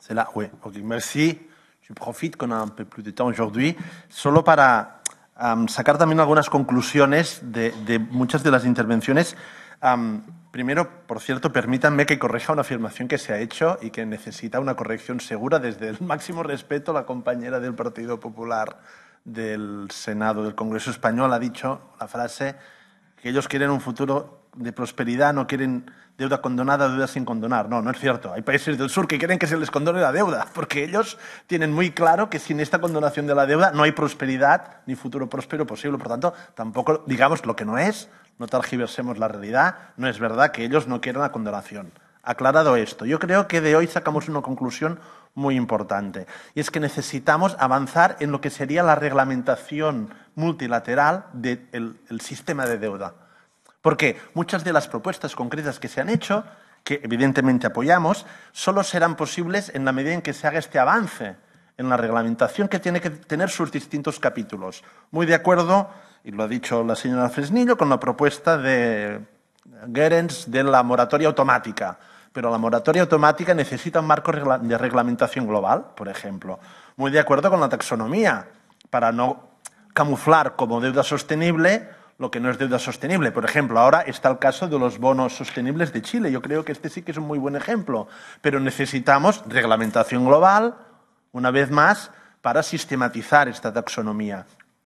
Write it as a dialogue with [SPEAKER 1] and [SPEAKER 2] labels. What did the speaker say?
[SPEAKER 1] C'est oui. merci. Je profite un peu plus de temps aujourd'hui, solo para um, sacar también algunas conclusiones de, muchas de las intervenciones. Um, primero, por cierto, permítanme que corrija una afirmación que se ha hecho y que necesita una corrección segura desde el máximo respeto. La compañera del Partido Popular del Senado del Congreso Español ha dicho la frase que ellos quieren un futuro de prosperidad no quieren deuda condonada, deuda sin condonar. No, no es cierto. Hay países del sur que quieren que se les condone la deuda, porque ellos tienen muy claro que sin esta condonación de la deuda no hay prosperidad ni futuro próspero posible. Por tanto, tampoco digamos lo que no es, no targiversemos la realidad. No es verdad que ellos no quieran la condonación. Aclarado esto, yo creo que de hoy sacamos una conclusión muy importante, y es que necesitamos avanzar en lo que sería la reglamentación multilateral del sistema de deuda porque muchas de las propuestas concretas que se han hecho, que evidentemente apoyamos, solo serán posibles en la medida en que se haga este avance en la reglamentación que tiene que tener sus distintos capítulos. Muy de acuerdo, y lo ha dicho la señora Fresnillo, con la propuesta de Gerens de la moratoria automática. Pero la moratoria automática necesita un marco de reglamentación global, por ejemplo. Muy de acuerdo con la taxonomía, para no camuflar como deuda sostenible lo que no es deuda sostenible. Por ejemplo, ahora está el caso de los bonos sostenibles de Chile. Yo creo que este sí que es un muy buen ejemplo, pero necesitamos reglamentación global, una vez más, para sistematizar esta taxonomía.